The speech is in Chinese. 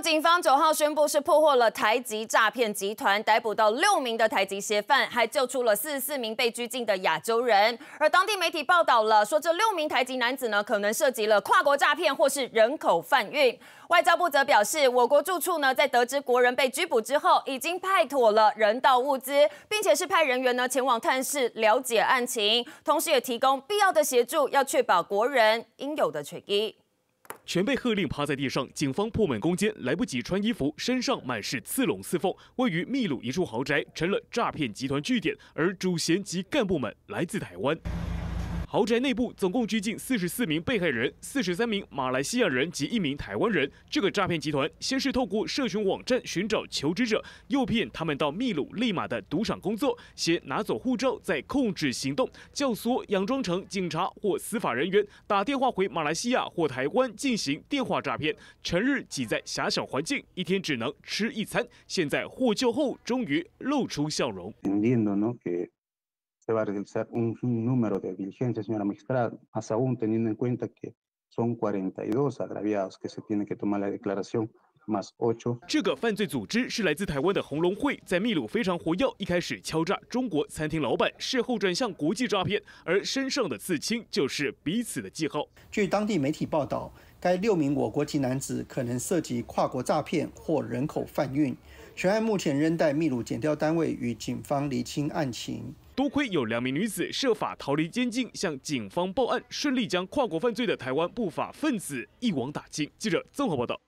警方九号宣布是破获了台籍诈骗集团，逮捕到六名的台籍嫌犯，还救出了四十四名被拘禁的亚洲人。而当地媒体报道了说，这六名台籍男子呢，可能涉及了跨国诈骗或是人口贩运。外交部则表示，我国驻处呢，在得知国人被拘捕之后，已经派妥了人道物资，并且是派人员呢前往探视了解案情，同时也提供必要的协助，要确保国人应有的权益。全被喝令趴在地上，警方破门攻坚，来不及穿衣服，身上满是刺龙刺缝。位于秘鲁一处豪宅成了诈骗集团据点，而主嫌及干部们来自台湾。豪宅内部总共拘禁四十四名被害人，四十三名马来西亚人及一名台湾人。这个诈骗集团先是透过社群网站寻找求职者，诱骗他们到秘鲁、利马的赌场工作，先拿走护照，再控制行动，教唆佯装成警察或司法人员打电话回马来西亚或台湾进行电话诈骗。成日挤在狭小环境，一天只能吃一餐。现在获救后，终于露出笑容。这个犯罪组织是来自台湾的红龙会，在秘鲁非常活跃。一开始敲诈中国餐厅老板，事后转向国际诈骗，而身上的刺青就是彼此的记号。据当地媒体报道，该六名我国籍男子可能涉及跨国诈骗或人口贩运，全案目前仍待秘鲁检调单位与警方厘清案情。多亏有两名女子设法逃离监禁，向警方报案，顺利将跨国犯罪的台湾不法分子一网打尽。记者综合报道。